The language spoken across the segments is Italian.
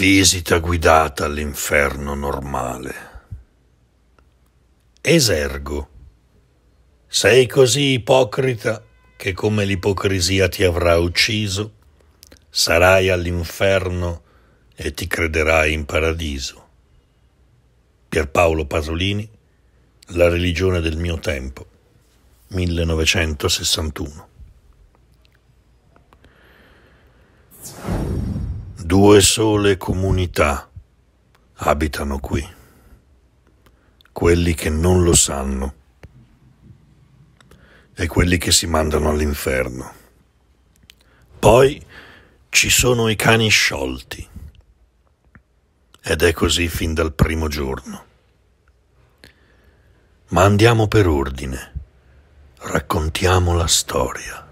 Visita guidata all'inferno normale. Esergo. Sei così ipocrita che come l'ipocrisia ti avrà ucciso, sarai all'inferno e ti crederai in paradiso. Pierpaolo Pasolini, La religione del mio tempo, 1961. Due sole comunità abitano qui, quelli che non lo sanno e quelli che si mandano all'inferno. Poi ci sono i cani sciolti ed è così fin dal primo giorno. Ma andiamo per ordine, raccontiamo la storia.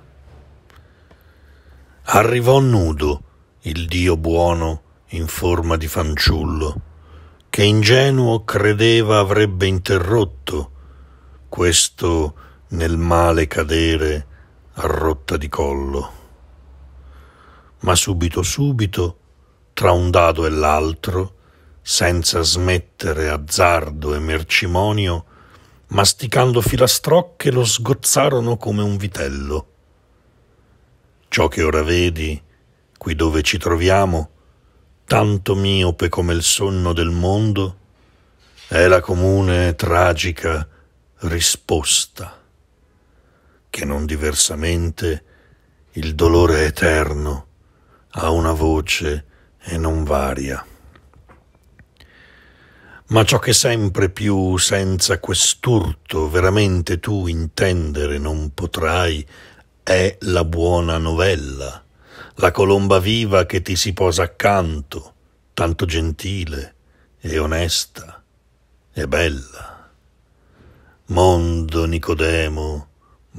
Arrivò nudo il Dio buono in forma di fanciullo, che ingenuo credeva avrebbe interrotto questo nel male cadere a rotta di collo. Ma subito subito, tra un dado e l'altro, senza smettere azzardo e mercimonio, masticando filastrocche lo sgozzarono come un vitello. Ciò che ora vedi, qui dove ci troviamo, tanto miope come il sonno del mondo, è la comune tragica risposta, che non diversamente il dolore eterno ha una voce e non varia. Ma ciò che sempre più senza quest'urto veramente tu intendere non potrai è la buona novella la colomba viva che ti si posa accanto, tanto gentile e onesta e bella. Mondo Nicodemo,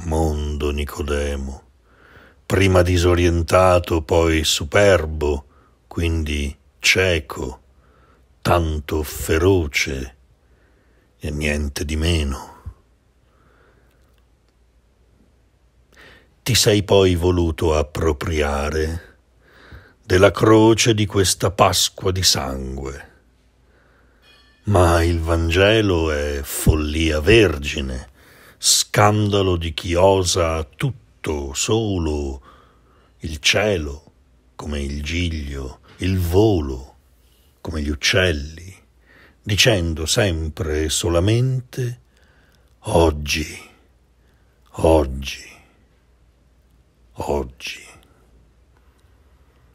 mondo Nicodemo, prima disorientato, poi superbo, quindi cieco, tanto feroce e niente di meno. ti sei poi voluto appropriare della croce di questa Pasqua di sangue. Ma il Vangelo è follia vergine, scandalo di chi osa tutto, solo il cielo, come il giglio, il volo, come gli uccelli, dicendo sempre e solamente oggi, oggi.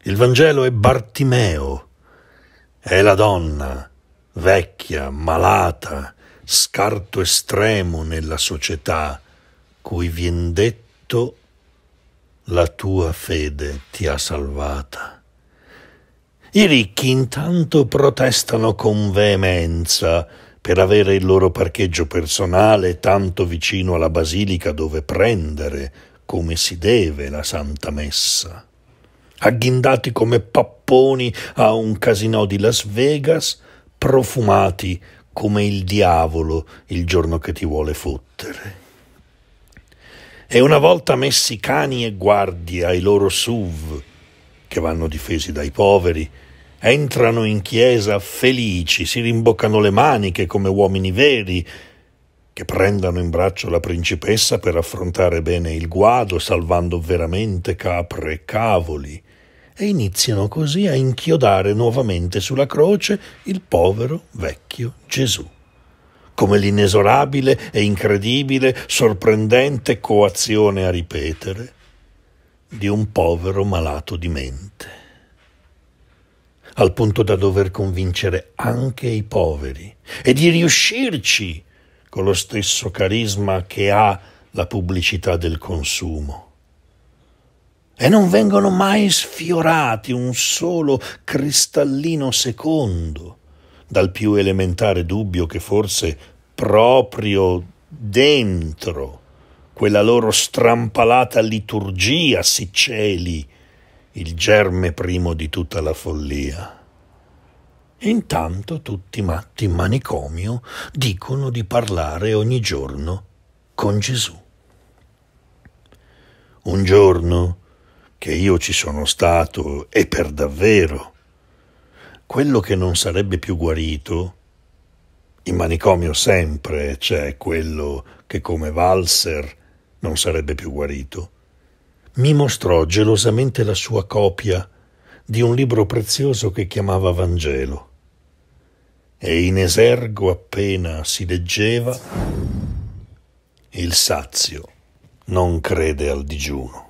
Il Vangelo è Bartimeo, è la donna, vecchia, malata, scarto estremo nella società, cui vien detto la tua fede ti ha salvata. I ricchi intanto protestano con veemenza per avere il loro parcheggio personale tanto vicino alla basilica dove prendere, come si deve, la Santa Messa agghindati come papponi a un casino di Las Vegas, profumati come il diavolo il giorno che ti vuole fottere. E una volta messi cani e guardie ai loro SUV, che vanno difesi dai poveri, entrano in chiesa felici, si rimboccano le maniche come uomini veri, che prendano in braccio la principessa per affrontare bene il guado, salvando veramente capre e cavoli e iniziano così a inchiodare nuovamente sulla croce il povero vecchio Gesù come l'inesorabile e incredibile, sorprendente coazione a ripetere di un povero malato di mente, al punto da dover convincere anche i poveri e di riuscirci con lo stesso carisma che ha la pubblicità del consumo e non vengono mai sfiorati un solo cristallino secondo dal più elementare dubbio che forse proprio dentro quella loro strampalata liturgia si celi il germe primo di tutta la follia. Intanto tutti matti in manicomio dicono di parlare ogni giorno con Gesù. Un giorno che io ci sono stato e per davvero. Quello che non sarebbe più guarito, in manicomio sempre c'è cioè quello che come Walser non sarebbe più guarito, mi mostrò gelosamente la sua copia di un libro prezioso che chiamava Vangelo. E in esergo appena si leggeva il sazio non crede al digiuno.